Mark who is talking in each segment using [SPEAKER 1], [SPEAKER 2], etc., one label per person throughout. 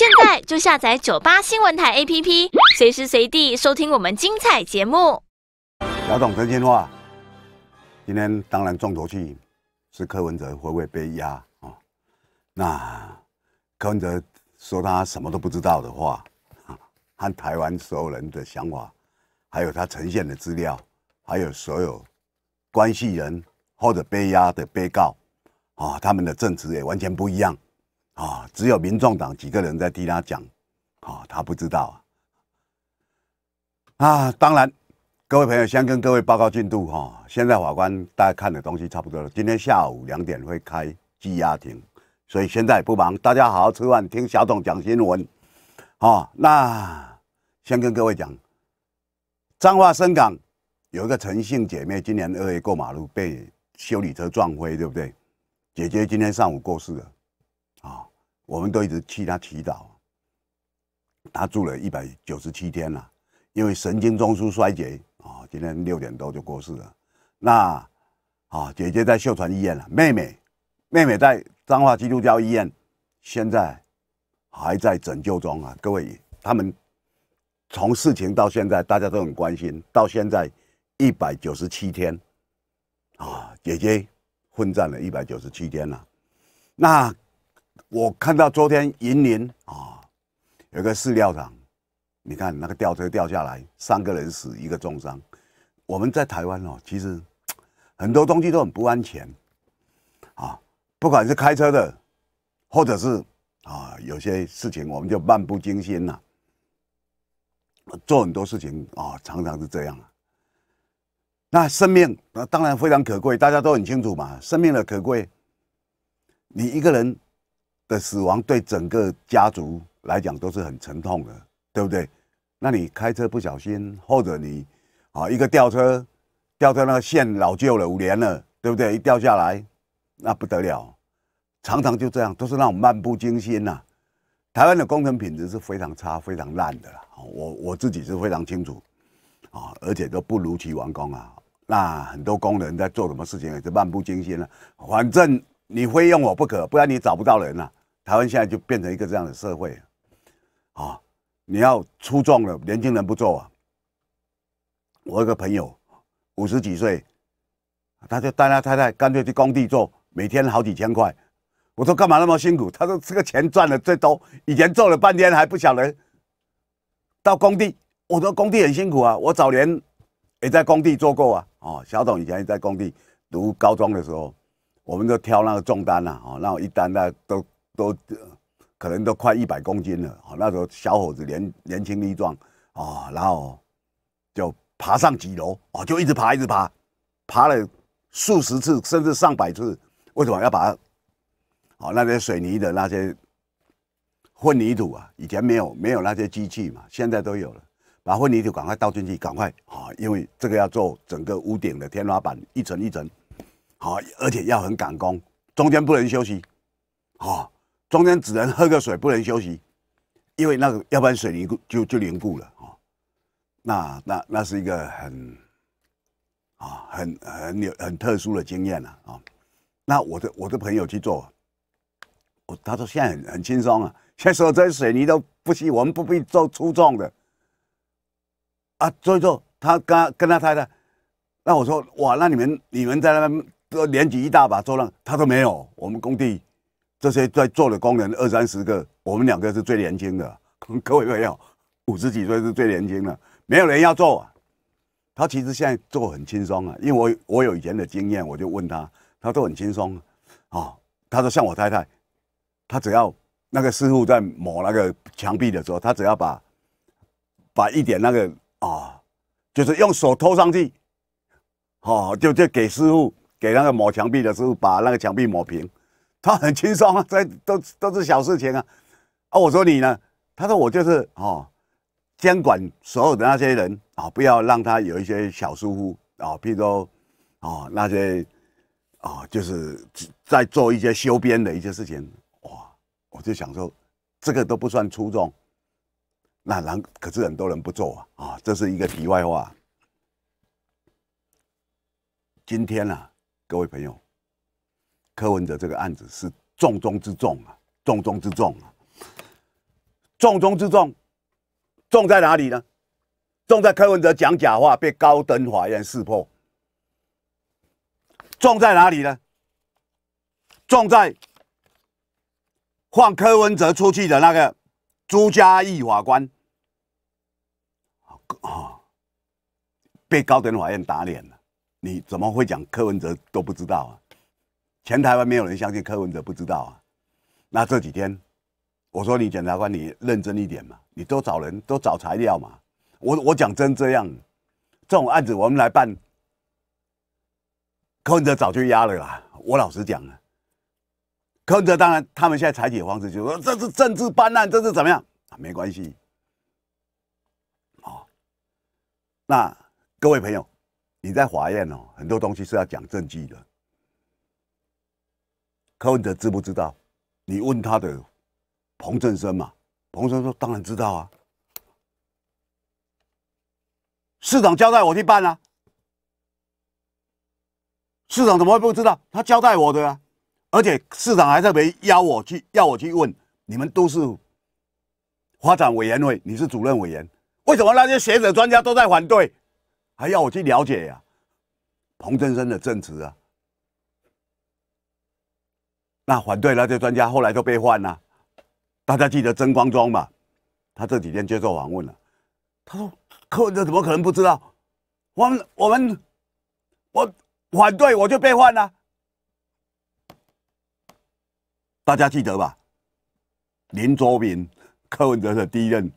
[SPEAKER 1] 现在就下载九八新闻台 APP，随时随地收听我们精彩节目。姚总，真心话，今天当然重头戏是柯文哲会不会被压啊？那柯文哲说他什么都不知道的话，和台湾所有人的想法，还有他呈现的资料，还有所有关系人或者被压的被告啊，他们的证词也完全不一样。啊，只有民众党几个人在替他讲，啊，他不知道啊。啊，当然，各位朋友先跟各位报告进度哈。现在法官大家看的东西差不多了，今天下午两点会开羁押庭，所以现在不忙，大家好好吃饭，听小董讲新闻。哦，那先跟各位讲，彰化深港有一个陈姓姐妹，今年二月过马路被修理车撞飞，对不对？姐姐今天上午过世了。我们都一直替他祈祷，他住了一百九十七天了，因为神经中枢衰竭啊，今天六点多就过世了。那啊，姐姐在秀传医院了，妹妹妹妹在彰化基督教医院，现在还在拯救中啊。各位，他们从事情到现在，大家都很关心，到现在一百九十七天啊，姐姐奋战了一百九十七天了，那。我看到昨天银林啊，有个饲料厂，你看那个吊车掉下来，三个人死一个重伤。我们在台湾哦，其实很多东西都很不安全，啊，不管是开车的，或者是啊，有些事情我们就漫不经心呐，做很多事情啊，常常是这样。那生命那当然非常可贵，大家都很清楚嘛，生命的可贵，你一个人。的死亡对整个家族来讲都是很沉痛的，对不对？那你开车不小心，或者你啊，一个吊车，吊车那个线老旧了，五年了，对不对？一掉下来，那不得了。常常就这样，都是那种漫不经心呐。台湾的工程品质是非常差、非常烂的啦。我我自己是非常清楚啊，而且都不如期完工啊。那很多工人在做什么事情也是漫不经心了。反正你非用我不可，不然你找不到人呐。台湾现在就变成一个这样的社会，啊，你要出众了，年轻人不做啊。我一个朋友五十几岁，他就带他太太干脆去工地做，每天好几千块。我说干嘛那么辛苦？他说这个钱赚的最多，以前做了半天还不晓得。到工地，我说工地很辛苦啊。我早年也在工地做过啊。哦，小董以前也在工地读高中的时候，我们就挑那个重担呐。哦，那我一单那都。都可能都快一百公斤了，啊，那时候小伙子年年轻力壮，啊，然后就爬上几楼，啊，就一直爬，一直爬，爬了数十次，甚至上百次。为什么要把，哦那些水泥的那些混凝土啊，以前没有没有那些机器嘛，现在都有了，把混凝土赶快倒进去，赶快啊，因为这个要做整个屋顶的天花板一层一层，好，而且要很赶工，中间不能休息，哦，中间只能喝个水，不能休息，因为那个要不然水泥固就就凝固了啊。那那那是一个很啊很很有很特殊的经验了啊。那我的我的朋友去做，我他说现在很很轻松啊，现在说这水泥都不行，我们不必做粗重的啊。做一做，他跟跟他太太，那我说哇，那你们你们在那边都年纪一大把做那，他都没有我们工地。这些在做的工人二三十个，我们两个是最年轻的。各位朋友，五十几岁是最年轻的，没有人要做。他其实现在做很轻松啊，因为我我有以前的经验，我就问他，他说很轻松啊。他说像我太太，他只要那个师傅在抹那个墙壁的时候，他只要把把一点那个啊，就是用手偷上去，好，就就给师傅给那个抹墙壁的师傅把那个墙壁抹平。他很轻松啊，在都都是小事情啊，啊，我说你呢？他说我就是哦，监管所有的那些人啊，不要让他有一些小疏忽啊，譬如说哦那些哦，就是在做一些修边的一些事情。哇，我就想说，这个都不算出众，那然可是很多人不做啊，啊，这是一个题外话。今天呢，各位朋友。柯文哲这个案子是重中之重啊，重中之重啊，重中之重，重在哪里呢？重在柯文哲讲假话被高等法院识破，重在哪里呢？重在放柯文哲出去的那个朱家义法官啊，被高等法院打脸了。你怎么会讲柯文哲都不知道啊？前台湾没有人相信柯文哲，不知道啊。那这几天，我说你检察官，你认真一点嘛，你多找人，多找材料嘛。我我讲真这样，这种案子我们来办。柯文哲早就压了啦。我老实讲啊，柯文哲当然他们现在取的方式就说这是政治办案，这是怎么样啊？没关系。哦，那各位朋友，你在法院哦，很多东西是要讲证据的。柯文哲知不知道？你问他的彭振生嘛？彭生说：“当然知道啊，市长交代我去办啊，市长怎么会不知道？他交代我的啊，而且市长还在别邀我去，要我去问你们都是发展委员会，你是主任委员，为什么那些学者专家都在反对，还要我去了解呀？彭振生的证词啊？”那反对那些专家后来都被换了，大家记得曾光庄吧？他这几天接受访问了，他说：“柯文哲怎么可能不知道？我们我们我反对我就被换了。”大家记得吧？林卓明柯文哲的第一任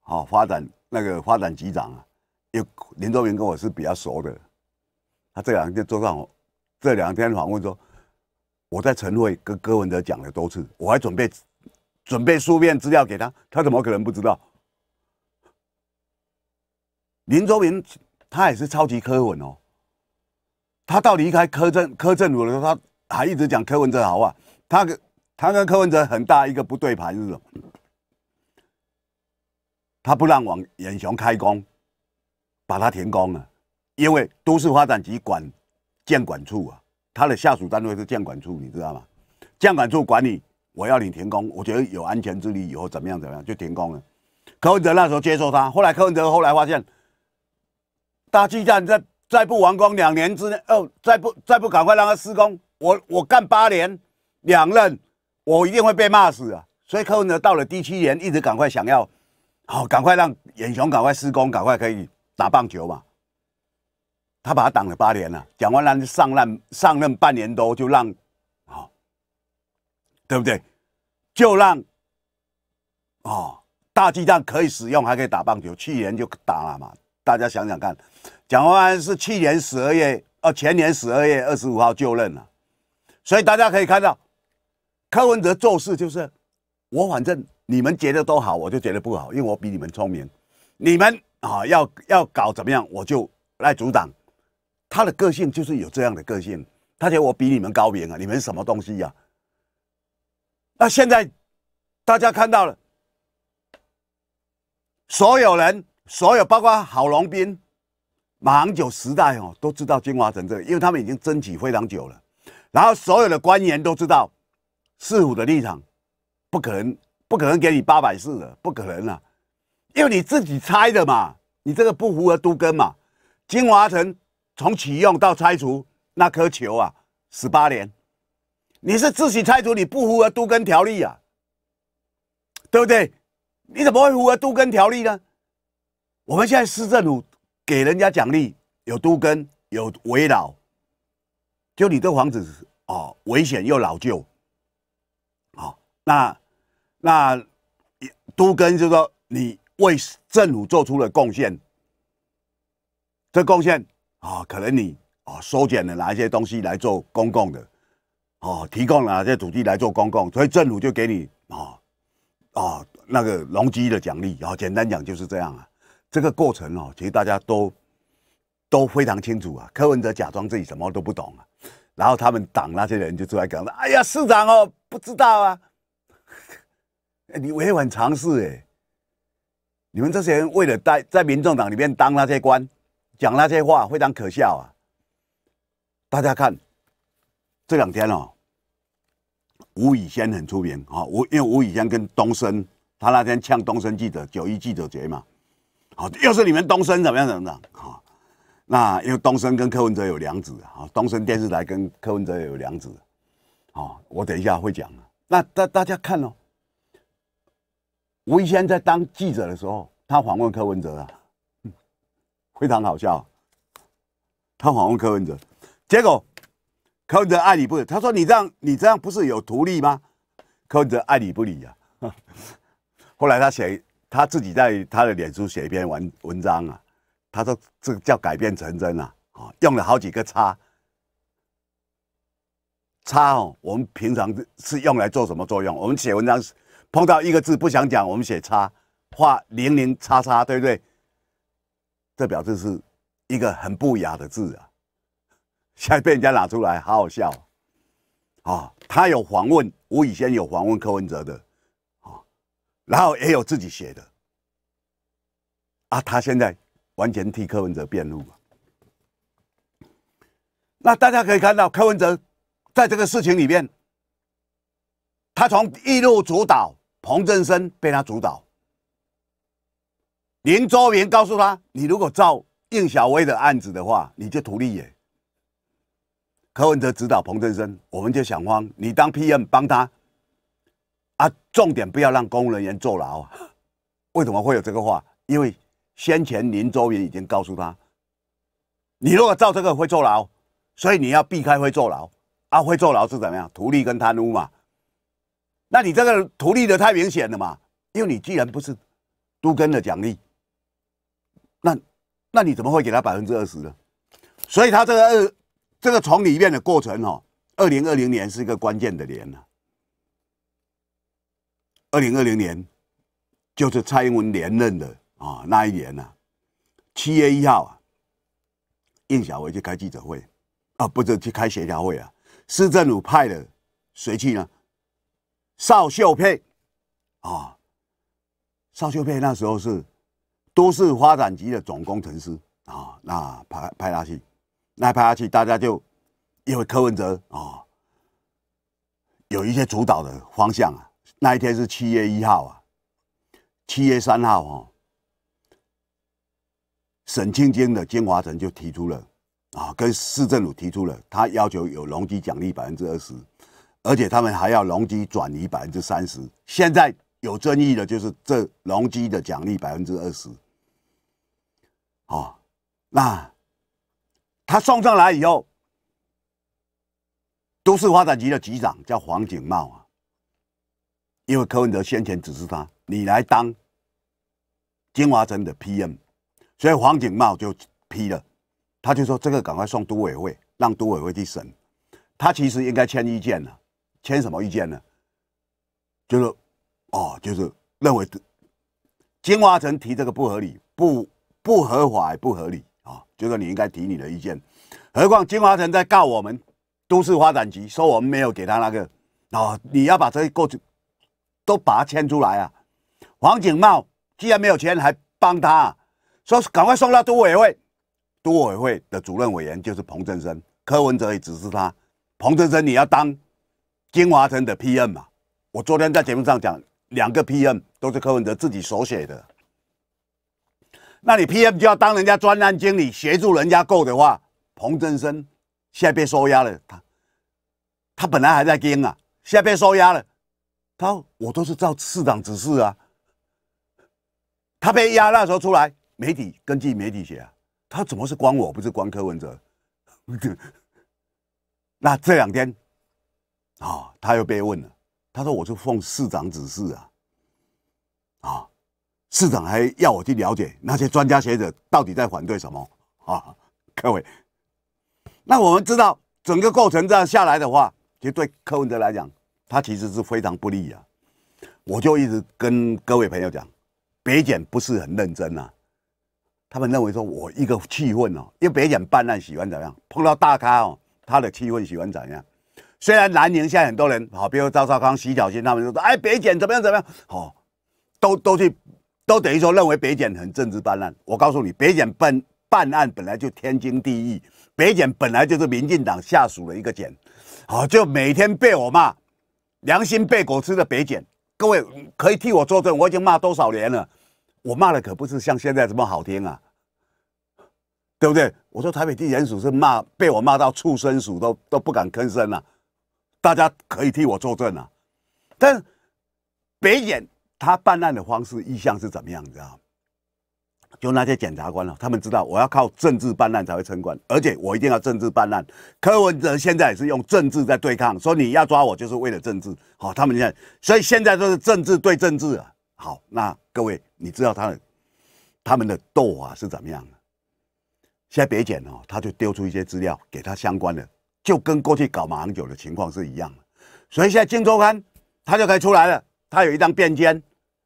[SPEAKER 1] 好发展那个发展局长啊，有林卓明跟我是比较熟的，他这两天坐上，这两天访问说。我在晨会跟柯文哲讲了多次，我还准备准备书面资料给他，他怎么可能不知道？林宗明他也是超级柯文哦，他到离开柯政柯政府的时候，他还一直讲柯文哲好啊，他跟他跟柯文哲很大一个不对盘是，他不让王彦雄开工，把他停工了，因为都市发展局管建管处啊。他的下属单位是建管处，你知道吗？建管处管理，我要你停工，我觉得有安全之理以后怎么样怎么样就停工了。柯文哲那时候接受他，后来柯文哲后来发现，大巨蛋再再不完工两年之内哦，再不再不赶快让他施工，我我干八年两任，我一定会被骂死啊！所以柯文哲到了第七年，一直赶快想要，好赶快让眼雄赶快施工，赶快可以打棒球嘛。他把他挡了八年了。蒋万安上任上任半年多就让，好，对不对？就让，啊，大鸡蛋可以使用，还可以打棒球。去年就打了嘛。大家想想看，蒋万安是去年十二月，呃，前年十二月二十五号就任了。所以大家可以看到，柯文哲做事就是，我反正你们觉得都好，我就觉得不好，因为我比你们聪明。你们啊，要要搞怎么样，我就来阻挡。他的个性就是有这样的个性，他得我比你们高明啊，你们什么东西呀？那现在大家看到了，所有人、所有包括郝龙斌、马航九时代哦，都知道金华城这个，因为他们已经争取非常久了。然后所有的官员都知道四虎的立场，不可能，不可能给你八百四的，不可能了，因为你自己猜的嘛，你这个不符合都根嘛，金华城。从启用到拆除那颗球啊，十八年，你是自己拆除，你不符合都根条例啊，对不对？你怎么会符合都根条例呢？我们现在市政府给人家奖励，有都根，有围老，就你这房子哦，危险又老旧，好，那那都根就说你为政府做出了贡献，这贡献。啊，可能你啊，收减了哪一些东西来做公共的，哦，提供哪些土地来做公共，所以政府就给你啊啊那个容积的奖励。然简单讲就是这样啊。这个过程哦，其实大家都都非常清楚啊。柯文哲假装自己什么都不懂啊，然后他们党那些人就出来讲了：“哎呀，市长哦，不知道啊，你委婉尝试哎，你们这些人为了在在民众党里面当那些官。”讲那些话非常可笑啊！大家看这两天哦，吴以先很出名啊。吴因为吴以先跟东升，他那天呛东升记者九一记者节嘛，好又是你们东升怎么样怎么样啊？那为东升跟柯文哲有梁子啊？东升电视台跟柯文哲有梁子好，我等一下会讲。那大大家看哦，吴以先在当记者的时候，他访问柯文哲啊。非常好笑，他访问柯文哲，结果柯文哲爱理不理。他说：“你这样，你这样不是有图利吗？”柯文哲爱理不理啊。后来他写他自己在他的脸书写一篇文文章啊，他说：“这叫改变成真啊！”啊，用了好几个叉。叉哦，我们平常是用来做什么作用？我们写文章碰到一个字不想讲，我们写叉，画零零叉叉，对不对？这表示是一个很不雅的字啊！现在被人家拿出来，好好笑啊！他有访问，我以前有访问柯文哲的啊，然后也有自己写的啊。他现在完全替柯文哲辩护。那大家可以看到，柯文哲在这个事情里面，他从一路主导，彭正生被他主导。林周民告诉他：“你如果照应小薇的案子的话，你就图利耶。”柯文哲指导彭振声，我们就想方，你当 PM 帮他啊，重点不要让公务人员坐牢为什么会有这个话？因为先前林周民已经告诉他，你如果照这个会坐牢，所以你要避开会坐牢啊。会坐牢是怎么样？图利跟贪污嘛。那你这个图利的太明显了嘛？因为你既然不是都跟的奖励。那，那你怎么会给他百分之二十呢？所以，他这个二，这个从里面的过程哦，二零二零年是一个关键的年呢。二零二零年，就是蔡英文连任的啊那一年呢，七月一号啊，应小维去开记者会，啊，不是去开协调会啊，市政府派的谁去呢？邵秀佩，啊，邵秀佩那时候是。都市发展局的总工程师啊，那拍拍下去，那拍下去，大家就因为柯文哲啊，有一些主导的方向啊。那一天是七月一号啊，七月三号哦，省青监的金华城就提出了啊，跟市政府提出了，他要求有容积奖励百分之二十，而且他们还要容积转移百分之三十。现在。有争议的就是这容积的奖励百分之二十，好，那他送上来以后，都市发展局的局长叫黄景茂啊，因为柯文哲先前指示他，你来当金华城的 PM，所以黄景茂就批了，他就说这个赶快送都委会，让都委会去审，他其实应该签意见呢，签什么意见呢？就是。哦，就是认为金华城提这个不合理，不不合法，不合理啊！就说你应该提你的意见。何况金华城在告我们都市发展局，说我们没有给他那个啊！你要把这过去都把它牵出来啊！黄景茂既然没有钱，还帮他，说赶快送到都委会，都委会的主任委员就是彭正生，柯文哲也指示他。彭正生你要当金华城的 P.M. 嘛？我昨天在节目上讲。两个 PM 都是柯文哲自己手写的，那你 PM 就要当人家专案经理，协助人家够的话，彭振生现在被收押了，他他本来还在 ㄍ 啊，现在被收押了，他我都是照市长指示啊，他被押那时候出来，媒体根据媒体写啊，他怎么是关我不是关柯文哲，那这两天啊他又被问了。他说：“我是奉市长指示啊，啊，市长还要我去了解那些专家学者到底在反对什么啊，各位。那我们知道整个过程这样下来的话，其实对柯文哲来讲，他其实是非常不利啊。我就一直跟各位朋友讲，北检不是很认真啊，他们认为说我一个气氛哦，因为北检办案喜欢怎样，碰到大咖哦，他的气氛喜欢怎样。”虽然南宁现在很多人，好，比如赵少康、徐巧芯他们就说：“哎，北检怎么样怎么样？”好，都都去，都等于说认为北检很政治办案。我告诉你，北检办办案本来就天经地义，北检本来就是民进党下属的一个检，好，就每天被我骂，良心被狗吃的北检。各位可以替我作证，我已经骂多少年了，我骂的可不是像现在这么好听啊，对不对？我说台北地检署是骂被我骂到畜生署都都不敢吭声了。大家可以替我作证啊！但北检他办案的方式意向是怎么样子啊？就那些检察官了，他们知道我要靠政治办案才会升官，而且我一定要政治办案。柯文哲现在也是用政治在对抗，说你要抓我就是为了政治。好，他们现在所以现在都是政治对政治啊。好，那各位你知道他的他们的斗法是怎么样的？先别检哦，他就丢出一些资料给他相关的。就跟过去搞马航九的情况是一样的，所以现在《金周刊》他就可以出来了。他有一张便笺，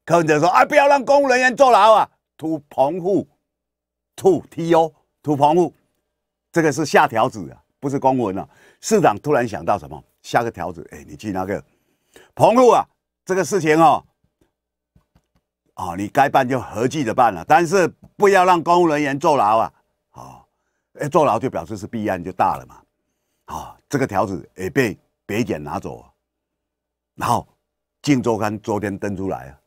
[SPEAKER 1] 柯文哲说：“啊，不要让公务人员坐牢啊！土棚户、o T.O、土棚户，这个是下条子，啊，不是公文啊。”市长突然想到什么，下个条子：“哎，你去那个棚户啊，这个事情哦，哦，你该办就合计着办了，但是不要让公务人员坐牢啊！好，哎，坐牢就表示是弊案就大了嘛。”啊，这个条子也被北检拿走，然后《靖周刊》昨天登出来啊，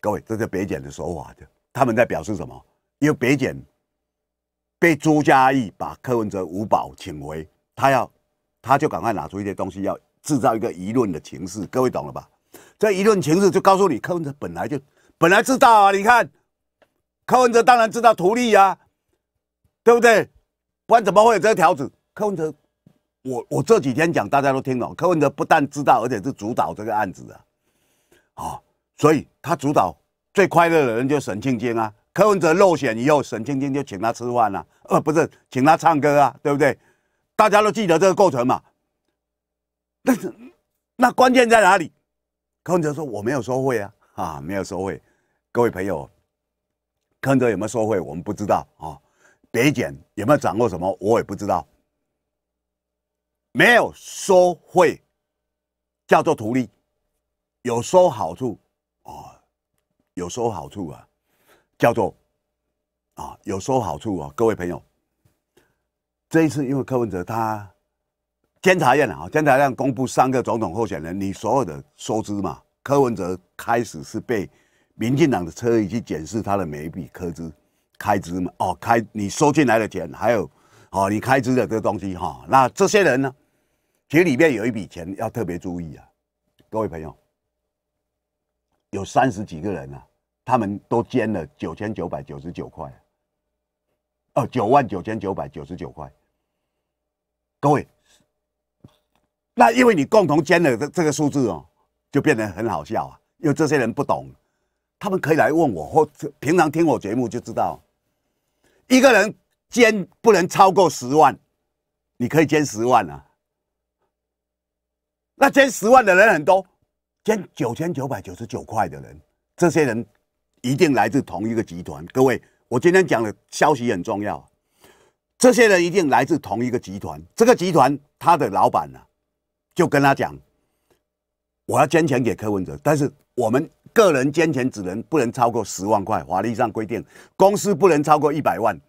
[SPEAKER 1] 各位，这是北检的说法的，他们在表示什么？因为北检被朱家义把柯文哲五保请回，他要他就赶快拿出一些东西，要制造一个舆论的情势。各位懂了吧？这舆论情势就告诉你，柯文哲本来就本来知道啊，你看柯文哲当然知道图利啊，对不对？不然怎么会有这个条子？柯文哲。我我这几天讲大家都听懂，柯文哲不但知道，而且是主导这个案子的，啊，所以他主导最快乐的人就是沈庆京啊。柯文哲落选以后，沈庆京就请他吃饭了，呃，不是请他唱歌啊，对不对？大家都记得这个过程嘛。但是那关键在哪里？柯文哲说我没有收贿啊，啊，没有收贿。各位朋友，柯文哲有没有收贿，我们不知道啊。北检有没有掌握什么，我也不知道。没有收贿，叫做图利；有收好处哦，有收好处啊，叫做啊有收好处啊。各位朋友，这一次因为柯文哲他监察院啊，监察院公布三个总统候选人，你所有的收支嘛，柯文哲开始是被民进党的车以去检视他的每一笔科资开支嘛，哦，开你收进来的钱，还有哦你开支的这个东西哈，那这些人呢？其实里面有一笔钱要特别注意啊，各位朋友，有三十几个人呢，他们都捐了九千九百九十九块，哦，九万九千九百九十九块。各位，那因为你共同捐了这这个数字哦，就变得很好笑啊。因为这些人不懂，他们可以来问我，或平常听我节目就知道，一个人捐不能超过十万，你可以捐十万啊。那捐十万的人很多，捐九千九百九十九块的人，这些人一定来自同一个集团。各位，我今天讲的消息很重要。这些人一定来自同一个集团。这个集团他的老板呢，就跟他讲，我要捐钱给柯文哲，但是我们个人捐钱只能不能超过十万块，法律上规定，公司不能超过一百万。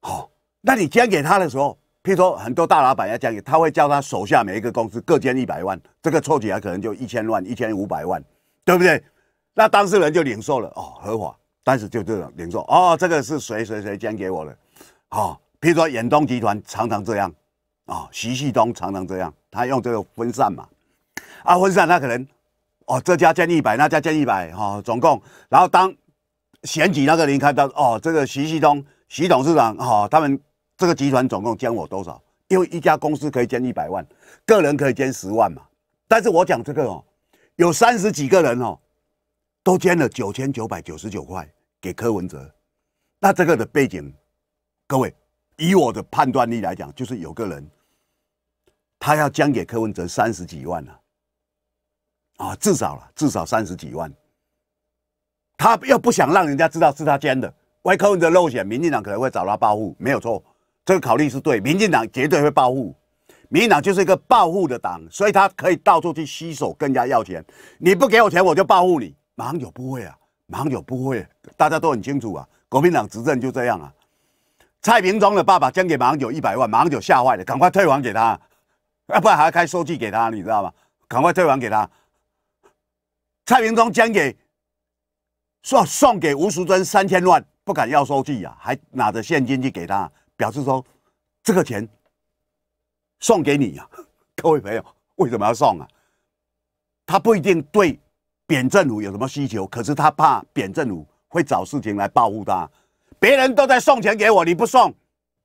[SPEAKER 1] 好，那你捐给他的时候。譬如说，很多大老板要捐给他会叫他手下每一个公司各捐一百万，这个凑起来可能就一千万、一千五百万，对不对？那当事人就领受了哦，合法，但是就这种领受哦，这个是谁谁谁捐给我的，好，譬如说远东集团常常这样，啊，徐旭东常常这样，他用这个分散嘛，啊，分散他可能哦这家捐一百，那家捐一百，哈，总共，然后当选举那个人看到哦，这个徐旭东徐董事长哈，他们。这个集团总共捐我多少？因为一家公司可以捐一百万，个人可以捐十万嘛。但是我讲这个哦，有三十几个人哦，都捐了九千九百九十九块给柯文哲。那这个的背景，各位以我的判断力来讲，就是有个人他要捐给柯文哲三十几万了，啊，至少了，至少三十几万。他又不想让人家知道是他捐的，为柯文哲漏选，民进党可能会找他报复，没有错。这个考虑是对，民进党绝对会报复，民进党就是一个报复的党，所以他可以到处去吸手，人家要钱。你不给我钱，我就报复你。马英九不会啊，马英九不会，大家都很清楚啊。国民党执政就这样啊。蔡明忠的爸爸捐给马英九一百万，马英九吓坏了，赶快退还给他，要不然还要开收据给他，你知道吗？赶快退还给他。蔡明忠捐给说送给吴淑珍三千万，不敢要收据啊，还拿着现金去给他。表示说：“这个钱送给你啊，各位朋友，为什么要送啊？他不一定对扁政府有什么需求，可是他怕扁政府会找事情来报复他。别人都在送钱给我，你不送，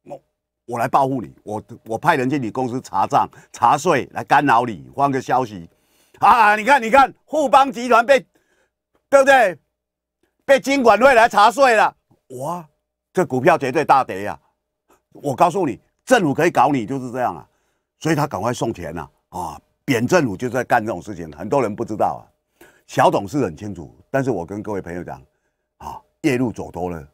[SPEAKER 1] 我我来报复你。我我派人去你公司查账、查税，来干扰你。换个消息啊，你看，你看，富邦集团被对不对？被金管会来查税了，哇，这股票绝对大跌啊！”我告诉你，政府可以搞你，就是这样啊，所以他赶快送钱啊啊！扁政府就在干这种事情，很多人不知道啊，小董是很清楚。但是我跟各位朋友讲，啊，夜路走多了，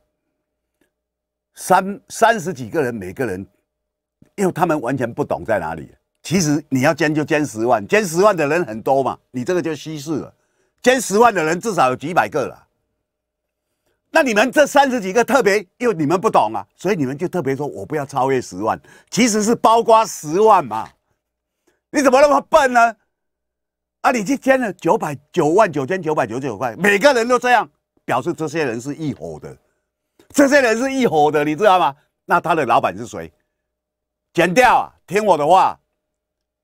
[SPEAKER 1] 三三十几个人，每个人，因为他们完全不懂在哪里。其实你要捐就捐十万，捐十万的人很多嘛，你这个就稀释了。捐十万的人至少有几百个了。那你们这三十几个特别，因为你们不懂啊，所以你们就特别说，我不要超越十万，其实是包括十万嘛？你怎么那么笨呢？啊，你去签了九百九万九千九百九十九块，每个人都这样，表示这些人是一伙的，这些人是一伙的，你知道吗？那他的老板是谁？剪掉，听我的话，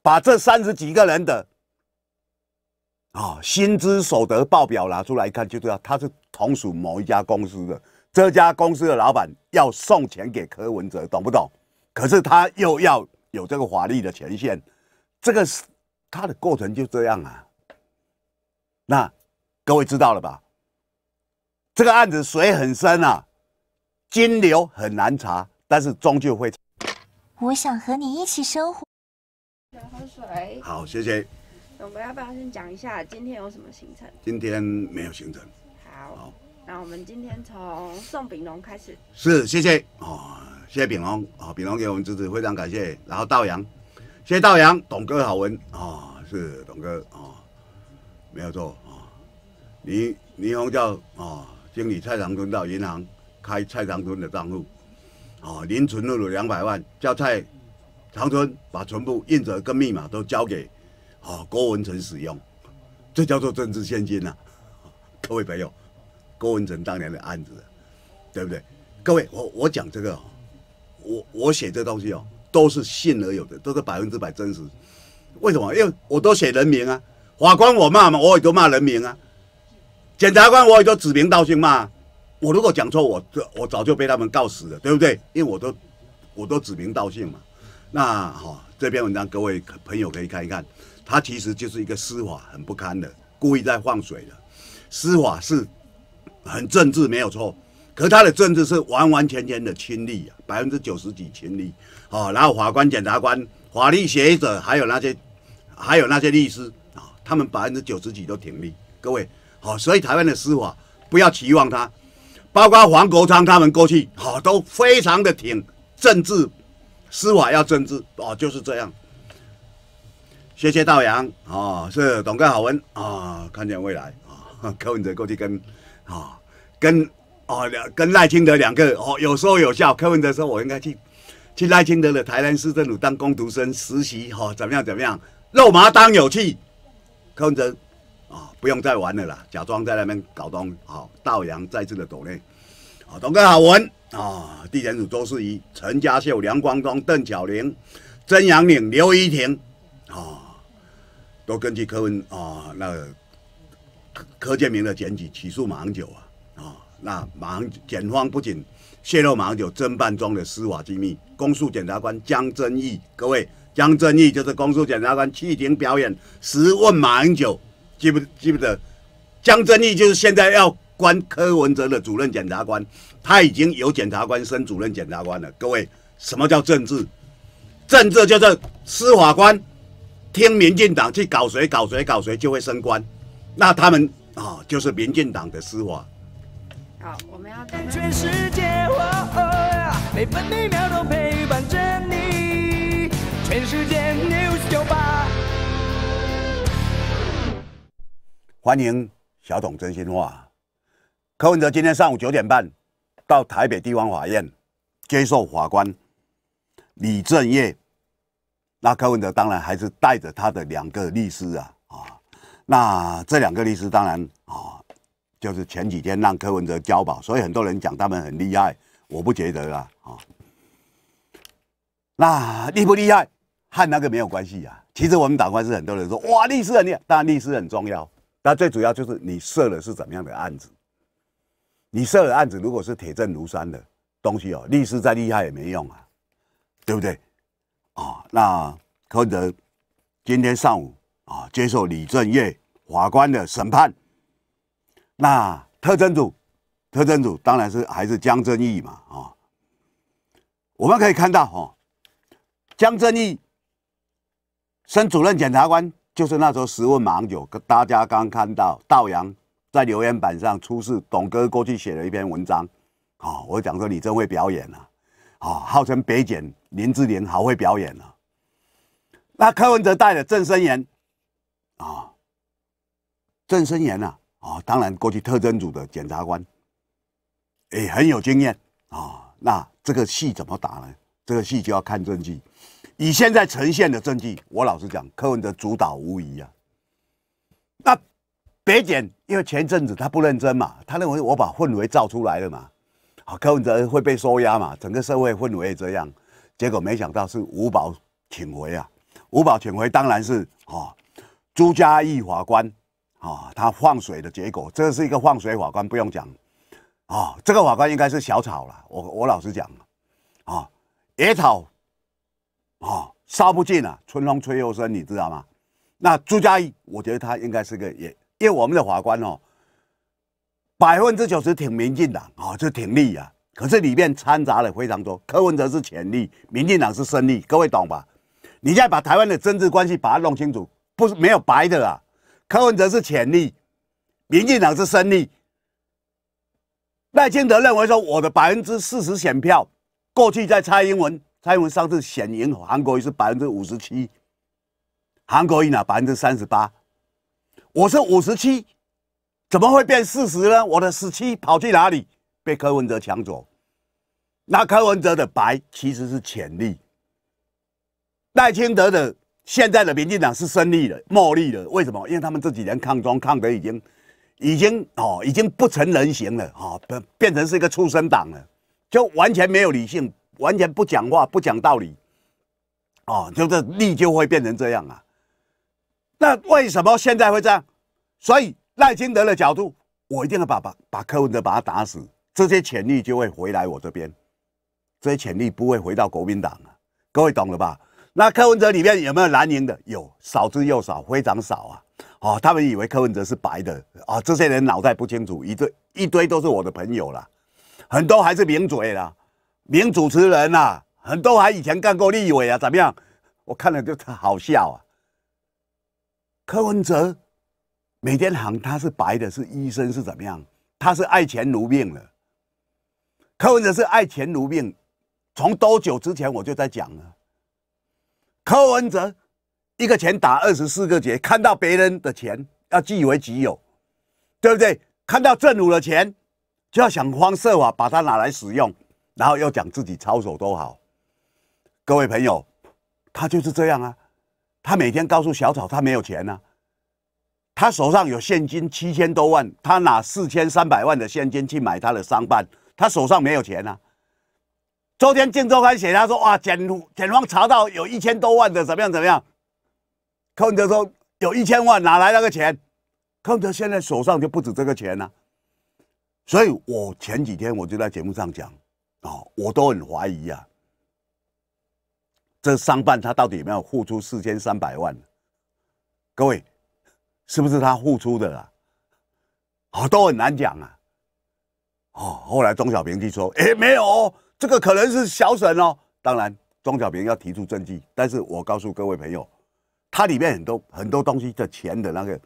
[SPEAKER 1] 把这三十几个人的啊薪资所得报表拿出来一看，就知道他是。同属某一家公司的这家公司的老板要送钱给柯文哲，懂不懂？可是他又要有这个法律的权限，这个是他的过程就这样啊。那各位知道了吧？这个案子水很深啊，金流很难查，但是终究会。我想和你一起生活。喝水。好，谢谢。我们要不要先讲一下今天有什么行程？今天没有行程。好，那我们今天从宋炳龙开始。是，谢谢哦，谢谢炳龙哦，炳龙给我们支持，非常感谢。然后道阳，谢谢道阳，董哥好文啊，是董哥啊，没有错啊。倪倪虹叫啊，经理蔡长春到银行开蔡长春的账户哦，您存入了两百万，叫蔡长春把全部印着跟密码都交给啊郭文成使用，这叫做政治现金呐，各位朋友。郭文成当年的案子，对不对？各位，我我讲这个，我我写这东西哦，都是信而有的，都是百分之百真实。为什么？因为我都写人名啊，法官我骂嘛，我也都骂人名啊，检察官我也都指名道姓骂。我如果讲错，我这我早就被他们告死了，对不对？因为我都我都指名道姓嘛。那好，这篇文章各位朋友可以看一看，它其实就是一个司法很不堪的，故意在放水的司法是。很政治没有错，可他的政治是完完全全的亲历啊，百分之九十几亲历，哦，然后法官、检察官、法律学者还有那些，还有那些律师啊，他们百分之九十几都挺立。各位，好，所以台湾的司法不要期望他，包括黄国昌他们过去，好，都非常的挺政治，司法要政治，哦，就是这样。谢谢道扬，哦，是董哥好文啊，看见未来啊，柯文哲过去跟。啊，跟哦，两跟赖清德两个哦，有说有笑。柯文哲说：“我应该去，去赖清德的台南市政府当工读生实习。”哈，怎么样？怎么样？肉麻当有趣。柯文哲啊，不用再玩了啦，假装在那边搞东。好，道阳再次的走内。哦，董哥好文啊，地检署周世仪、陈家秀、梁光东、邓巧玲、曾阳岭、刘怡婷，啊，都根据柯文啊那。柯建明的检举起诉马英九啊啊！那马英检方不仅泄露马英九侦办中的司法机密，公诉检察官江正义，各位江正义就是公诉检察官气庭表演十问马英九记不记不得？江正义就是现在要关柯文哲的主任检察官，他已经有检察官升主任检察官了。各位什么叫政治？政治就是司法官听民进党去搞谁搞谁搞谁就会升官。那他们啊，就是民进党的司法。好，我们要在全世界，每分每秒都陪伴着你。全世界 News 九八，欢迎小董真心话。柯文哲今天上午九点半到台北地方法院接受法官李正业。那柯文哲当然还是带着他的两个律师啊。那这两个律师当然啊，就是前几天让柯文哲交保，所以很多人讲他们很厉害，我不觉得啦啊。那厉不厉害和那个没有关系啊。其实我们打官司，很多人说哇，律师很厉害，当然律师很重要，但最主要就是你设的是怎么样的案子。你设的案子如果是铁证如山的东西哦，律师再厉害也没用啊，对不对？啊，那柯文哲今天上午。啊，接受李正业法官的审判。那特征组，特征组当然是还是江正义嘛，啊，我们可以看到，哦，江正义升主任检察官，就是那时候十问马九，大家刚看到，道阳在留言板上出示董哥过去写了一篇文章，啊，我讲说你真会表演啊，啊，号称北检林志玲，好会表演啊。那柯文哲带的郑森言。啊，郑生言呐，啊，当然过去特侦组的检察官也很有经验啊。那这个戏怎么打呢？这个戏就要看证据。以现在呈现的证据，我老实讲，柯文哲主导无疑啊。那北检因为前阵子他不认真嘛，他认为我把氛围造出来了嘛，好，柯文哲会被收押嘛，整个社会氛围这样，结果没想到是五保请回啊。五保请回当然是哦，朱家毅法官，啊，他放水的结果，这是一个放水法官，不用讲，啊，这个法官应该是小草了。我我老实讲，啊，野草，啊，烧不尽啊，春风吹又生，你知道吗？那朱家毅，我觉得他应该是个也，因为我们的法官哦，百分之九十挺民进党，啊，就挺立啊，可是里面掺杂了非常多，柯文哲是潜力，民进党是胜利，各位懂吧？你现在把台湾的政治关系把它弄清楚。不是没有白的啦，柯文哲是潜力，民进党是生力。赖清德认为说，我的百分之四十选票，过去在蔡英文，蔡英文上次选赢韩国瑜是百分之五十七，韩国瑜哪百分之三十八，我是五十七，怎么会变四十呢？我的十七跑去哪里？被柯文哲抢走。那柯文哲的白其实是潜力，赖清德的。现在的民进党是胜利了、获利了，为什么？因为他们这几年抗中抗得已经，已经哦，已经不成人形了哦，变变成是一个畜生党了，就完全没有理性，完全不讲话、不讲道理，哦，就这力就会变成这样啊。那为什么现在会这样？所以赖清德的角度，我一定要把把把柯文哲把他打死，这些潜力就会回来我这边，这些潜力不会回到国民党啊。各位懂了吧？那柯文哲里面有没有蓝营的？有，少之又少，非常少啊！哦，他们以为柯文哲是白的啊！这些人脑袋不清楚，一堆一堆都是我的朋友啦，很多还是名嘴啦，名主持人啦，很多还以前干过立委啊，怎么样？我看了就好笑啊！柯文哲每天喊他是白的，是医生，是怎么样？他是爱钱如命了。柯文哲是爱钱如命，从多久之前我就在讲了。柯文哲一个钱打二十四个结，看到别人的钱要据为己有，对不对？看到政府的钱就要想方设法把它拿来使用，然后又讲自己操守多好。各位朋友，他就是这样啊！他每天告诉小草他没有钱啊。他手上有现金七千多万，他拿四千三百万的现金去买他的商办，他手上没有钱啊。昨天《竞周刊》写，他说：“哇，检检方查到有一千多万的，怎么样怎么样？”康泽说：“有一千万，哪来那个钱？”康泽现在手上就不止这个钱了。所以，我前几天我就在节目上讲啊，我都很怀疑啊，这商办他到底有没有付出四千三百万？各位，是不是他付出的啊？啊，都很难讲啊。哦，后来钟小平就说：“哎，没有。”这个可能是小沈哦，当然庄小平要提出证据。但是我告诉各位朋友，它里面很多很多东西的钱的那个，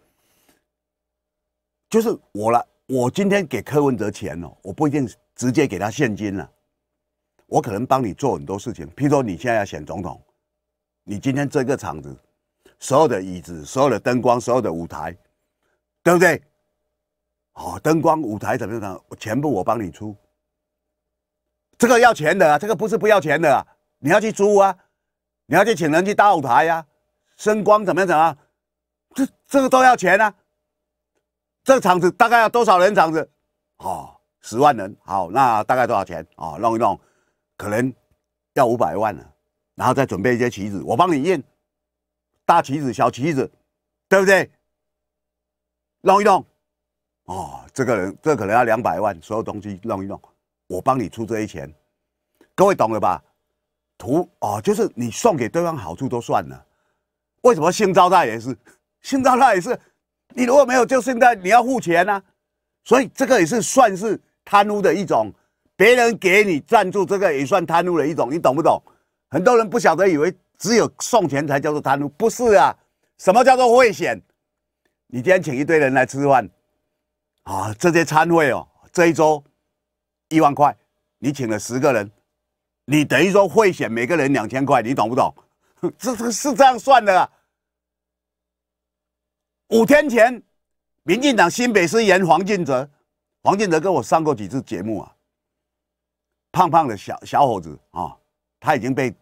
[SPEAKER 1] 就是我来，我今天给柯文哲钱哦，我不一定直接给他现金了，我可能帮你做很多事情。譬如说你现在要选总统，你今天这个场子，所有的椅子、所有的灯光、所有的舞台，对不对？好，灯光、舞台怎么样？全部我帮你出。这个要钱的，这个不是不要钱的。你要去租啊，你要去请人去搭舞台呀，声光怎么样？怎么？这这个都要钱啊。这个场子大概要多少人场子？哦，十万人。好，那大概多少钱啊？弄一弄，可能要五百万了。然后再准备一些棋子，我帮你印，大棋子、小棋子，对不对？弄一弄，哦，这个人这可能要两百万，所有东西弄一弄。我帮你出这些钱，各位懂了吧？图啊，就是你送给对方好处都算了。为什么姓赵待也是姓赵待也是？你如果没有就现在你要付钱啊！所以这个也是算是贪污的一种，别人给你赞助这个也算贪污的一种，你懂不懂？很多人不晓得以为只有送钱才叫做贪污，不是啊？什么叫做危险？你今天请一堆人来吃饭啊，这些餐会哦，这一周。一万块，你请了十个人，你等于说会选每个人两千块，你懂不懂？这个是这样算的。五天前，民进党新北市议员黄敬泽，黄敬泽跟我上过几次节目啊，胖胖的小小伙子啊，他已经被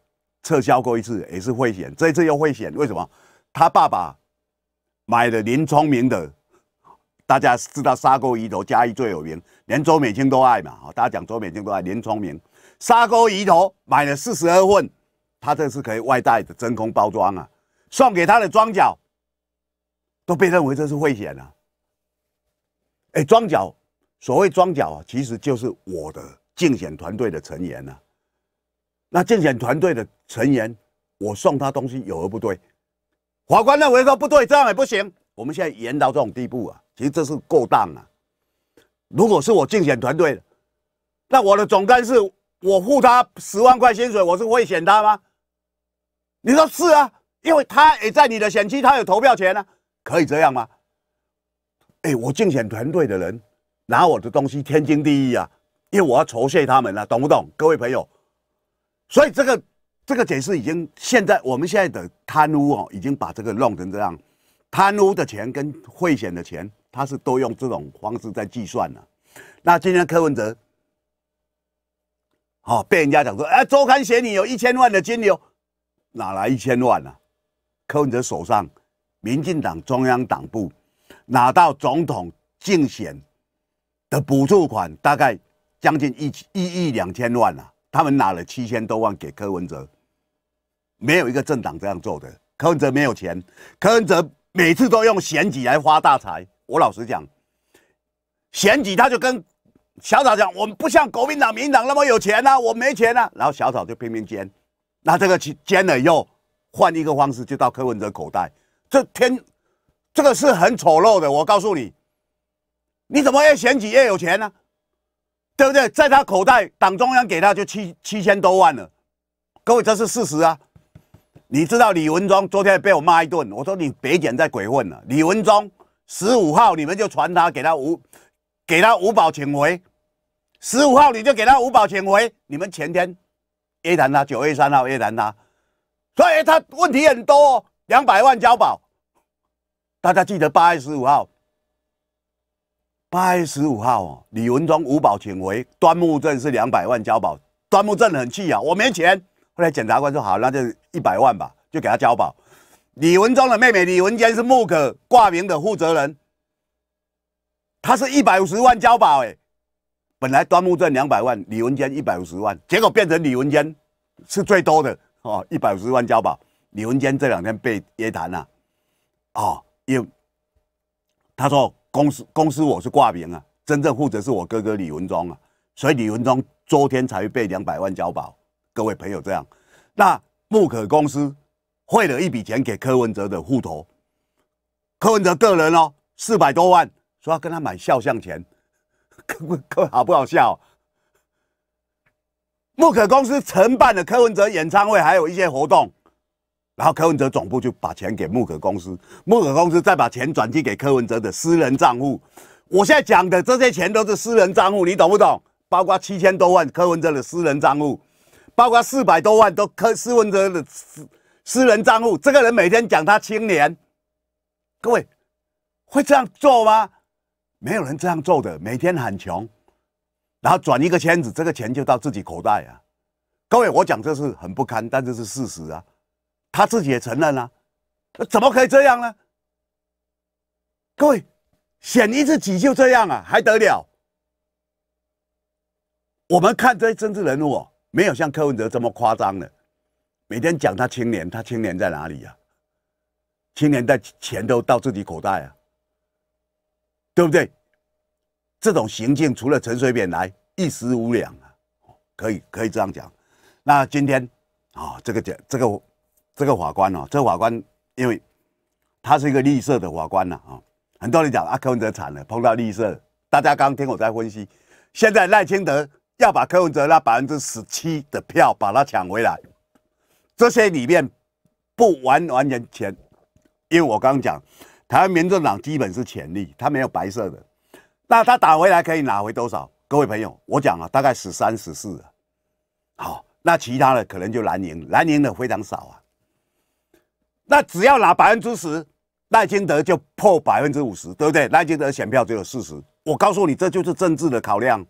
[SPEAKER 1] 撤销过一次，也是会选，这一次又会选，为什么？他爸爸买了林聪明的。大家知道沙沟鱼头嘉义最有名，连周美青都爱嘛大家讲周美青都爱，连聪明沙沟鱼头买了四十二份，他这是可以外带的真空包装啊，送给他的庄脚都被认为这是贿选了。哎，庄脚所谓庄脚啊，其实就是我的竞选团队的成员啊。那竞选团队的成员，我送他东西有何不对？法官认为说不对，这样也不行。我们现在严到这种地步啊，其实这是过当了。如果是我竞选团队的，那我的总干事，我付他十万块薪水，我是会选他吗？你说是啊，因为他也在你的选区，他有投票权啊，可以这样吗？哎，我竞选团队的人拿我的东西天经地义啊，因为我要酬谢他们啊，懂不懂，各位朋友？所以这个这个解释已经现在我们现在的贪污哦，已经把这个弄成这样。贪污的钱跟贿选的钱，他是都用这种方式在计算呢。那今天柯文哲，哦，被人家讲说，哎，周刊写你有一千万的金流，哪来一千万呢？柯文哲手上，民进党中央党部拿到总统竞选的补助款，大概将近一一亿两千万啊，他们拿了七千多万给柯文哲，没有一个政党这样做的。柯文哲没有钱，柯文哲。每次都用选举来发大财，我老实讲，选举他就跟小草讲，我们不像国民党、民党那么有钱呐，我没钱呐。然后小草就拼命捐，那这个去捐了又换一个方式，就到柯文哲口袋。这天，这个是很丑陋的。我告诉你，你怎么越选举越有钱呢？对不对？在他口袋，党中央给他就七七千多万了，各位这是事实啊。你知道李文忠昨天被我骂一顿，我说你别捡在鬼混了。李文忠十五号你们就传他给他五给他五保请回，十五号你就给他五保请回。你们前天约谈他九月三号约谈他，所以他问题很多，两百万交保。大家记得八月十五号，八月十五号哦，李文忠五保请回，端木镇是两百万交保，端木镇很气啊，我没钱。后来检察官说好，那就。一百万吧，就给他交保。李文忠的妹妹李文坚是木可挂名的负责人，他是一百五十万交保哎，本来端木镇两百万，李文坚一百五十万，结果变成李文坚是最多的哦，一百五十万交保。李文坚这两天被约谈了，哦，为他说公司公司我是挂名啊，真正负责是我哥哥李文忠啊，所以李文忠昨天才会被两百万交保。各位朋友，这样，那。木可公司汇了一笔钱给柯文哲的户头，柯文哲个人哦，四百多万，说要跟他买肖像权，各位各位好不好笑？木可公司承办的柯文哲演唱会还有一些活动，然后柯文哲总部就把钱给木可公司，木可公司再把钱转寄给柯文哲的私人账户。我现在讲的这些钱都是私人账户，你懂不懂？包括七千多万柯文哲的私人账户。包括四百多万都克私人的私私人账户，这个人每天讲他清廉，各位会这样做吗？没有人这样做的。每天喊穷，然后转一个圈子，这个钱就到自己口袋啊。各位，我讲这是很不堪，但这是事实啊。他自己也承认啊，怎么可以这样呢？各位，选一次几就这样啊，还得了？我们看这些政治人物。没有像柯文哲这么夸张的，每天讲他青年，他青年在哪里呀？青年的钱都到自己口袋啊，对不对？这种行径，除了陈水扁来，一时无两啊，可以可以这样讲。那今天啊，这个讲这个这个法官哦，这法官因为他是一个绿色的法官呐啊，很多人讲阿柯文哲惨了，碰到绿色。大家刚听我在分析，现在赖清德。要把柯文哲那百分之十七的票把它抢回来，这些里面不完完全钱，因为我刚讲，台湾民进党基本是潜力，它没有白色的，那他打回来可以拿回多少？各位朋友，我讲了，大概十三、十四。好，那其他的可能就蓝营，蓝营的非常少啊。那只要拿百分之十，赖清德就破百分之五十，对不对？赖清德选票只有四十，我告诉你，这就是政治的考量。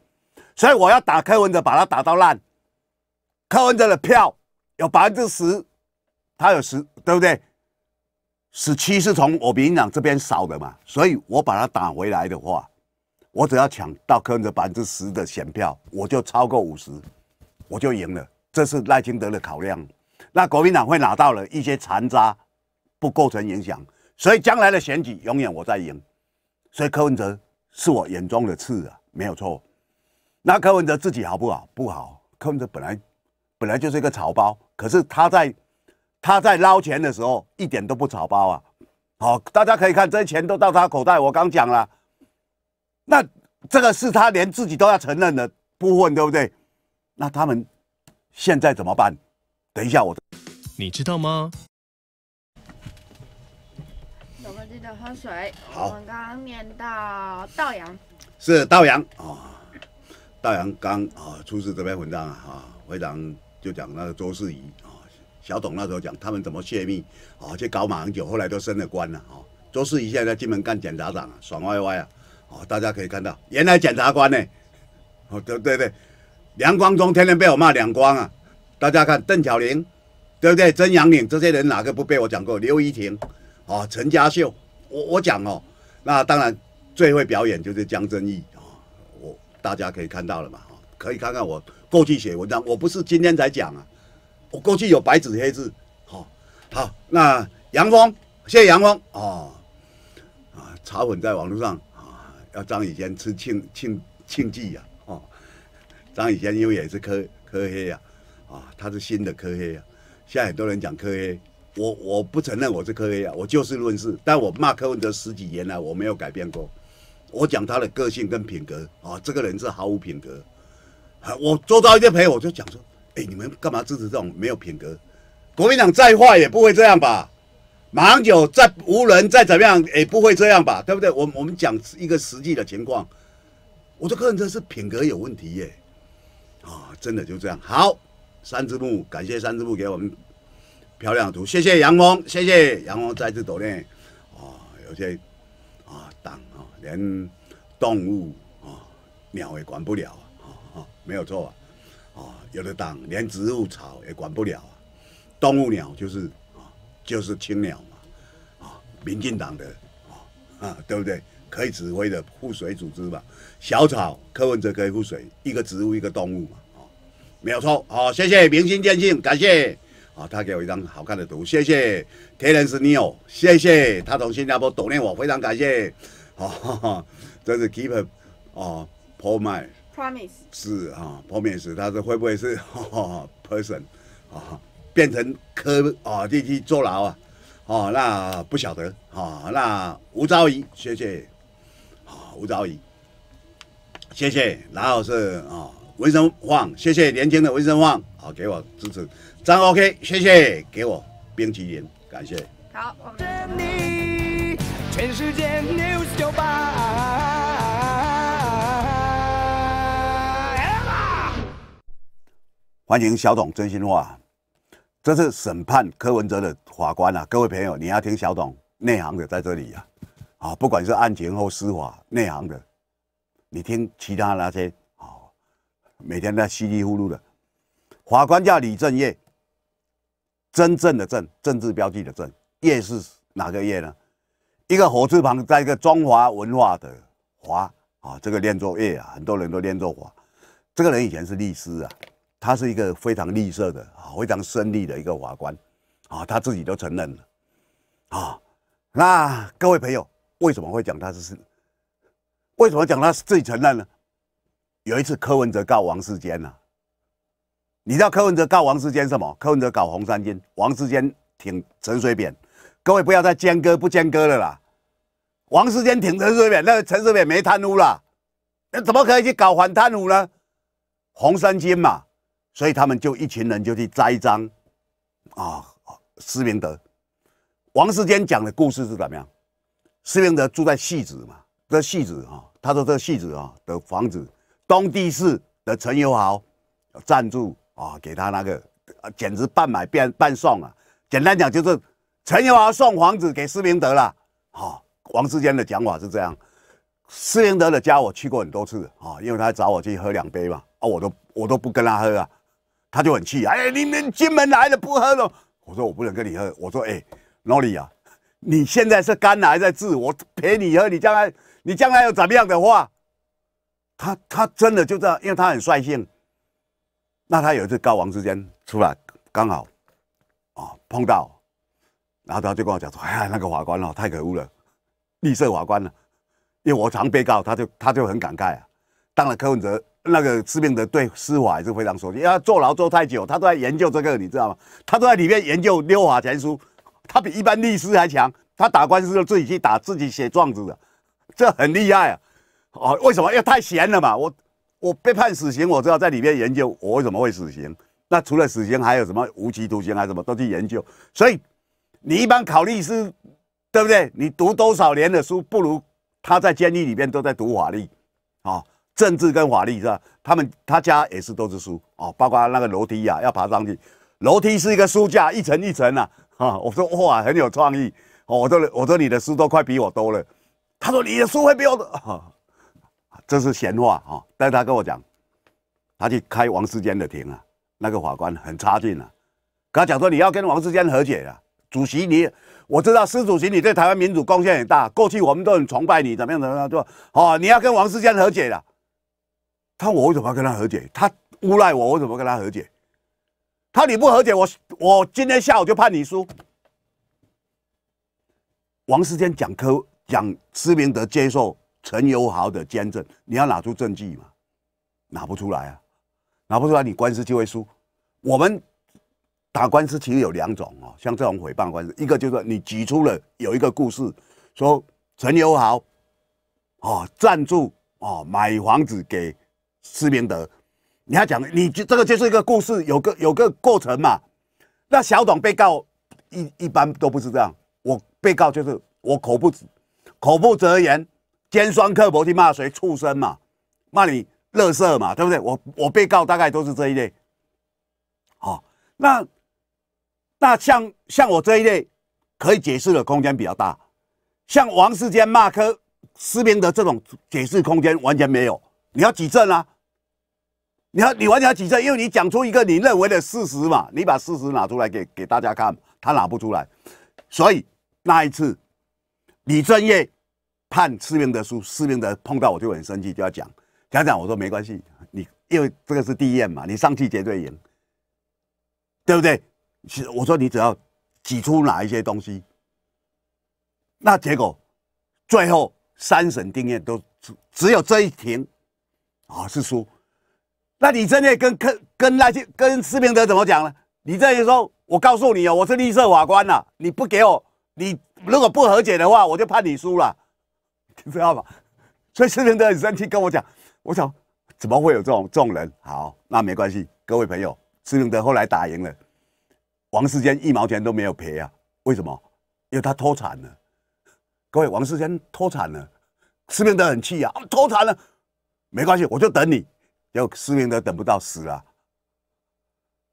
[SPEAKER 1] 所以我要打柯文哲，把他打到烂。柯文哲的票有百分之十，他有十，对不对？十七是从我民进党这边少的嘛，所以我把他打回来的话，我只要抢到柯文哲百分之十的选票，我就超过五十，我就赢了。这是赖清德的考量，那国民党会拿到了一些残渣，不构成影响。所以将来的选举永远我在赢，所以柯文哲是我眼中的刺啊，没有错。那柯文哲自己好不好？不好。柯文哲本来本来就是一个草包，可是他在他在捞钱的时候一点都不草包啊！好，大家可以看这些钱都到他口袋。我刚讲了，那这个是他连自己都要承认的部分，对不对？那他们现在怎么办？等一下我，你知道吗？我们记得喝水。好。我们刚念到稻洋。是稻洋啊。大洋刚啊，出示这篇文章啊，非常就讲那个周世宜啊，小董那时候讲他们怎么泄密啊，去搞马英九，后来都升了官了啊。周世宜现在金门干检察长啊，爽歪歪啊。哦，大家可以看到，原来检察官呢，哦对对对，梁光忠天天被我骂两光啊。大家看邓小玲，对不对？曾杨岭这些人哪个不被我讲过？刘怡婷，哦，陈嘉秀，我我讲哦。那当然，最会表演就是江正义。大家可以看到了嘛，哈，可以看看我过去写文章，我不是今天才讲啊，我过去有白纸黑字，哦，好，那杨峰，谢谢杨峰，哦，啊，茶粉在网络上啊，要张雨坚吃庆庆庆忌呀，哦，张雨因为也是科科黑呀，啊，他是新的科黑呀，现在很多人讲科黑，我我不承认我是科黑啊，我就事论事，但我骂柯文哲十几年了，我没有改变过。我讲他的个性跟品格啊，这个人是毫无品格。我做到一些朋我就讲说，哎，你们干嘛支持这种没有品格？国民党再坏也不会这样吧？马英九再无人再怎么样也不会这样吧，对不对？我我们讲一个实际的情况，我这个人真是品格有问题耶，啊，真的就这样。好，三只木感谢三只木给我们漂亮图，谢谢杨峰，谢谢杨峰再次锻练。啊，有些。党啊，连动物啊鸟也管不了啊，啊没有错啊，啊有的党连植物草也管不了啊，动物鸟就是啊就是青鸟嘛啊，民进党的啊啊对不对？可以指挥的护水组织吧，小草柯文哲可以护水，一个植物一个动物嘛啊没有错，好谢谢明星电竞感谢啊他给我一张好看的图，谢谢天人是尼奥，谢谢他从新加坡抖念我，非常感谢。哦，这是 keep 哦，promise 是啊，promise，他是会不会是 person 啊，变成科啊，地去坐牢啊，哦，那不晓得哦，那吴昭仪谢谢，好吴昭仪谢谢，然后是啊，文生旺谢谢，年轻的文生旺哦、给我支持，张 OK 谢谢，给我冰淇淋感谢。好，我们。全世界欢迎小董，真心话。这是审判柯文哲的法官啊！各位朋友，你要听小董内行的在这里呀！啊，不管是案情或司法内行的，你听其他那些啊，每天在稀里糊涂的。法官叫李正业，真正的正，政治标记的正，业是哪个业呢？一个火字旁加一个中华文化的“华”啊，这个念作“业”啊，很多人都念作“华”。这个人以前是律师啊，他是一个非常吝啬的啊，非常生利的一个法官啊，他自己都承认了啊。那各位朋友，为什么会讲他是？为什么讲他自己承认呢？有一次柯文哲告王世坚啊，你知道柯文哲告王世坚什么？柯文哲搞红三金，王世坚挺陈水扁。各位不要再奸割不奸割了啦！王世坚、陈水扁，那陈水扁没贪污啦，那怎么可以去搞反贪污呢？红三军嘛，所以他们就一群人就去栽赃啊！施明德、王世坚讲的故事是怎么样？施明德住在戏子嘛，这戏子啊，他说这戏子啊的房子，东帝市的陈友豪赞助啊，给他那个，简直半买半半送啊！简单讲就是。陈友华送房子给施明德了，哦，王世坚的讲法是这样。施明德的家我去过很多次，啊，因为他找我去喝两杯嘛，啊，我都我都不跟他喝啊，他就很气，哎，你你进门来了不喝了，我说我不能跟你喝，我说，哎，老李啊，你现在是肝癌在治，我陪你喝，你将来你将来要怎么样的话，他他真的就这样，因为他很率性。那他有一次告王世坚出来，刚好，啊，碰到。然后他就跟我讲说：“哎呀，那个法官哦，太可恶了，绿色法官了，因为我常被告，他就他就很感慨啊。当然，柯文哲那个施明德对司法也是非常熟悉，因为他坐牢坐太久，他都在研究这个，你知道吗？他都在里面研究溜法全书，他比一般律师还强。他打官司就自己去打，自己写状子的，这很厉害啊！哦，为什么？因为太闲了嘛。我我被判死刑，我知道在里面研究我为什么会死刑。那除了死刑还有什么无期徒刑啊？什么都去研究，所以。”你一般考律师，对不对？你读多少年的书，不如他在监狱里边都在读法律，啊，政治跟法律是吧？他们他家也是都是书啊，包括那个楼梯呀，要爬上去，楼梯是一个书架，一层一层啊，哈，我说哇，很有创意哦。我说我说你的书都快比我多了，他说你的书会比我多，这是闲话哦，但是他跟我讲，他去开王世坚的庭啊，那个法官很差劲啊，跟他讲说你要跟王世坚和解啊。主席，你我知道施主席你对台湾民主贡献很大，过去我们都很崇拜你，怎么样怎么样做？哦，你要跟王世坚和解了，他我为什么要跟他和解？他诬赖我，我怎么跟他和解？他你不和解，我我今天下午就判你输。王世坚讲课讲施明德接受陈友豪的监证，你要拿出证据嘛？拿不出来啊，拿不出来你官司就会输。我们。打官司其实有两种啊，像这种诽谤官司，一个就是你举出了有一个故事，说陈友豪，哦赞助哦买房子给施明德，你要讲你这个就是一个故事，有个有个过程嘛。那小董被告一一般都不是这样，我被告就是我口不口不择言，尖酸刻薄去骂谁畜生嘛，骂你乐色嘛，对不对？我我被告大概都是这一类，好，那。那像像我这一类，可以解释的空间比较大。像王世坚骂柯思明的这种解释空间完全没有。你要举证啊！你要你完全要举证，因为你讲出一个你认为的事实嘛，你把事实拿出来给给大家看，他拿不出来。所以那一次李正业判思明德输，思明德碰到我就很生气，就要讲讲讲，我说没关系，你因为这个是第一案嘛，你上去绝对赢，对不对？其实我说你只要挤出哪一些东西，那结果最后三审定谳都只只有这一庭，啊是输。那你真的跟跟跟那些跟施明德怎么讲呢？你这些说，我告诉你哦，我是立色法官了，你不给我，你如果不和解的话，我就判你输了，你知道吗？所以施明德很生气跟我讲，我想怎么会有这种这种人？好，那没关系，各位朋友，施明德后来打赢了。王世坚一毛钱都没有赔啊？为什么？因为他偷产了。各位，王世坚偷产了，施明德很气啊！偷产了，没关系，我就等你。结果施明德等不到死了，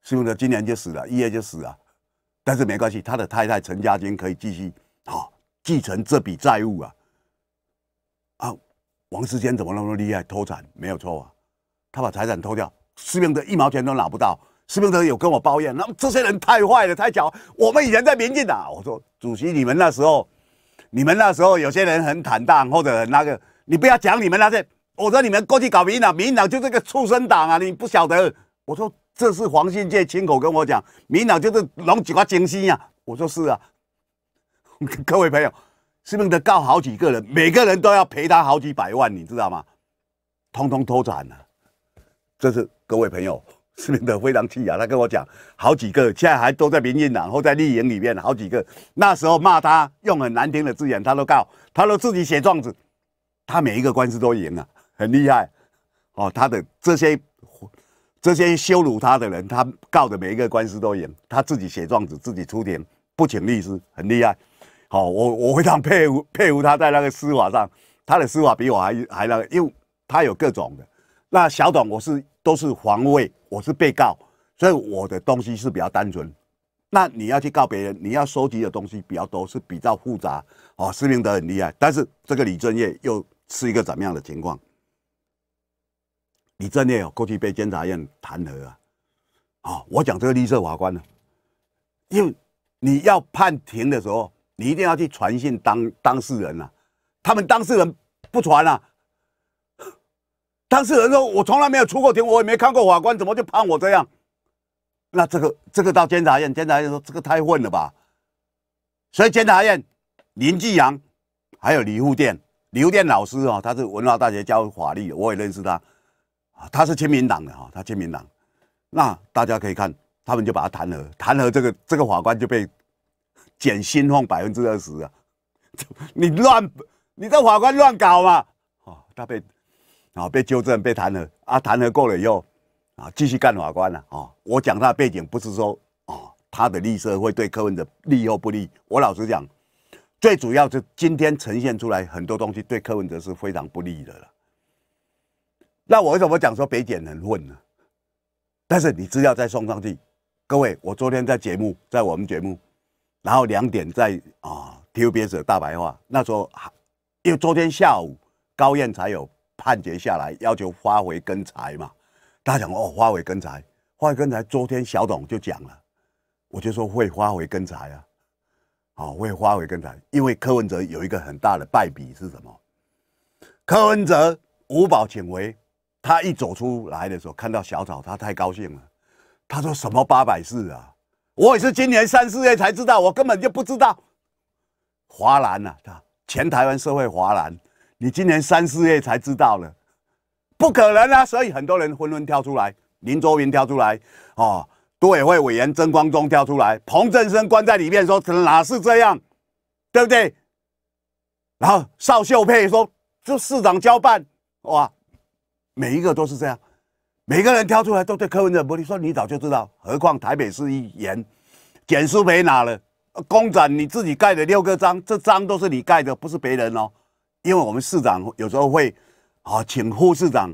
[SPEAKER 1] 施明德今年就死了，一月就死了。但是没关系，他的太太陈家军可以继续好继承这笔债务啊。啊，王世坚怎么那么厉害？偷产没有错啊，他把财产偷掉，施明德一毛钱都拿不到。是不是有跟我抱怨？那么这些人太坏了，太巧。我们以前在民进党，我说主席，你们那时候，你们那时候有些人很坦荡或者很那个，你不要讲你们那些。我说你们过去搞民进党，民进党就是个畜生党啊！你不晓得。我说这是黄信介亲口跟我讲，民党就是龙几块精心啊！我说是啊，各位朋友，是不是得告好几个人？每个人都要赔他好几百万，你知道吗？通通偷产了，这是各位朋友。是的非常气啊！他跟我讲，好几个现在还都在民进党或在立营里面，好几个那时候骂他用很难听的字眼，他都告，他都自己写状子，他每一个官司都赢了，很厉害。哦，他的这些这些羞辱他的人，他告的每一个官司都赢，他自己写状子，自己出庭，不请律师，很厉害。好，我我非常佩服佩服他在那个司法上，他的司法比我还还那个，因为他有各种的。那小董我是。都是防卫，我是被告，所以我的东西是比较单纯。那你要去告别人，你要收集的东西比较多，是比较复杂。哦，施明德很厉害，但是这个李正业又是一个怎么样的情况？李正业哦，过去被监察院弹劾啊。哦，我讲这个绿色法官呢，因为你要判庭的时候，你一定要去传信当当事人啊，他们当事人不传啊。当事人说：“我从来没有出过庭，我也没看过法官，怎么就判我这样？”那这个这个到监察院，监察院说：“这个太混了吧！”所以监察院林继阳还有李店，电、富电老师啊，他是文化大学教法律的，我也认识他啊，他是亲民党的哦，他亲民党。那大家可以看，他们就把他弹劾，弹劾这个这个法官就被减薪，放百分之二十啊！你乱，你这法官乱搞嘛？哦，他被。啊，被纠正，被弹劾啊，弹劾过了以后，啊，继续干法官了啊。我讲他背景，不是说啊，他的立师会对柯文哲利又不利。我老实讲，最主要是今天呈现出来很多东西对柯文哲是非常不利的了。那我为什么讲说北检很混呢？但是你资料再送上去，各位，我昨天在节目，在我们节目，然后两点在啊，TVBS 大白话，那时候还因为昨天下午高院才有。判决下来，要求发回跟财嘛？大家讲哦，发回跟财，发回跟财。昨天小董就讲了，我就说会发回跟财啊，好会发回跟财。因为柯文哲有一个很大的败笔是什么？柯文哲五保请回，他一走出来的时候，看到小草，他太高兴了。他说什么八百四啊？我也是今年三四月才知道，我根本就不知道。华兰啊，他全台湾社会华兰。你今年三四月才知道了，不可能啊！所以很多人纷纷跳出来，林卓云跳出来，哦，都委会委员曾光忠跳出来，彭正生关在里面说：“哪是这样？对不对？”然后邵秀佩说：“就市长交办。”哇，每一个都是这样，每个人跳出来都对柯文哲不利。说你早就知道，何况台北市议员简书培拿了公展，你自己盖的六个章，这章都是你盖的，不是别人哦。因为我们市长有时候会，啊，请副市长，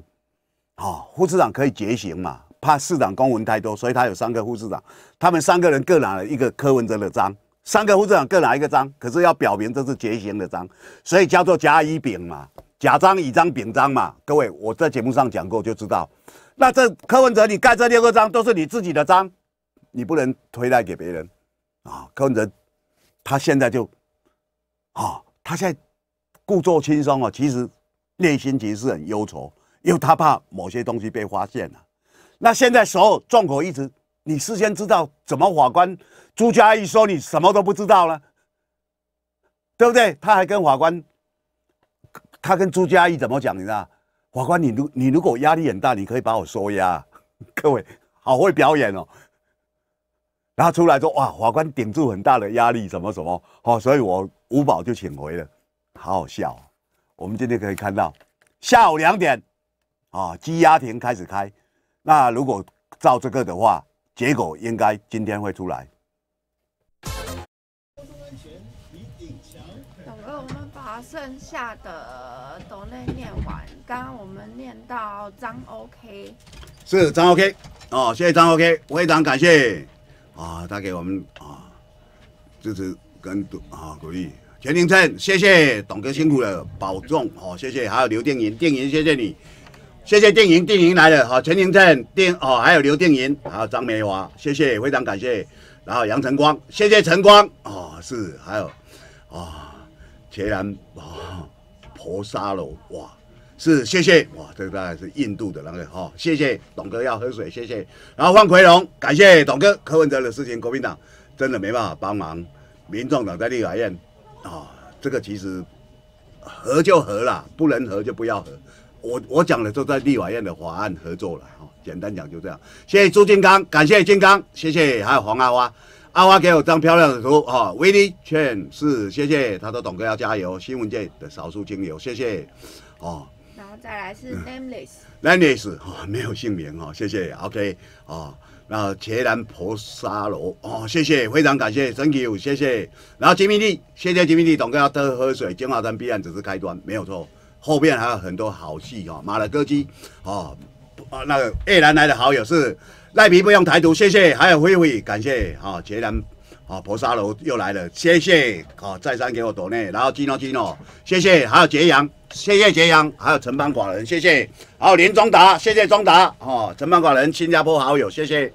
[SPEAKER 1] 啊，副市长可以结行嘛？怕市长公文太多，所以他有三个副市长，他们三个人各拿了一个柯文哲的章，三个副市长各拿一个章，可是要表明这是结行的章，所以叫做甲乙丙嘛，甲章乙章丙章嘛。各位，我在节目上讲过就知道，那这柯文哲你盖这六个章都是你自己的章，你不能推戴给别人啊。柯文哲，他现在就，啊，他现在。故作轻松哦，其实内心其实很忧愁，因为他怕某些东西被发现啊。那现在所有众口一词，你事先知道怎么？法官朱家玉说你什么都不知道了，对不对？他还跟法官，他跟朱家玉怎么讲？你知道？法官，你如你如果压力很大，你可以把我收押。各位好会表演哦，然后出来说哇，法官顶住很大的压力，什么什么哦，所以我五保就请回了。好好笑，我们今天可以看到下午两点啊，鸡鸭亭开始开。那如果照这个的话，结果应该今天会出来。等下我们把剩下的都内念完。刚刚我们念到张 OK，是张 OK 哦，谢谢张 OK，非常感谢啊，他给我们啊支持跟啊鼓励。全林镇，谢谢董哥辛苦了，保重哦！谢谢，还有刘定银，定银，谢谢你，谢谢定银，定银来了哦，全林镇，定哦，还有刘定银，还有张梅华，谢谢，非常感谢。然后杨晨光，谢谢晨光哦，是还有啊，钱然哦，婆沙楼哇，是谢谢哇，这个大概是印度的那个哈，谢谢董哥要喝水，谢谢。然后范奎龙，感谢董哥，柯文哲的事情，国民党真的没办法帮忙，民众党在立法院。啊，这个其实合就合啦，不能合就不要合。我我讲的都在立法院的法案合作了哈，简单讲就这样。谢谢朱金刚，感谢金刚，谢谢还有黄阿花，阿花给我张漂亮的图啊，威利劝是谢谢他说董哥要加油，新闻界的少数精油，谢谢哦。然后再来是 nameless，nameless 哈，没有姓名哈，谢谢，OK 哦。那捷南婆沙楼哦，谢谢，非常感谢，t h a n k you，谢谢。然后杰米弟，谢谢杰米弟，董哥要多喝水。金华山必然只是开端，没有错，后面还有很多好戏哦。马拉哥基哦，啊那个越南来的好友是赖皮不用台独，谢谢。还有慧慧，感谢哈，捷南啊婆沙楼又来了，谢谢哦，再三给我多内，然后基诺基诺，谢谢。还有杰阳，谢谢杰阳，还有陈邦寡人，谢谢。还有林中达，谢谢中达哦，陈邦寡人，新加坡好友，谢谢。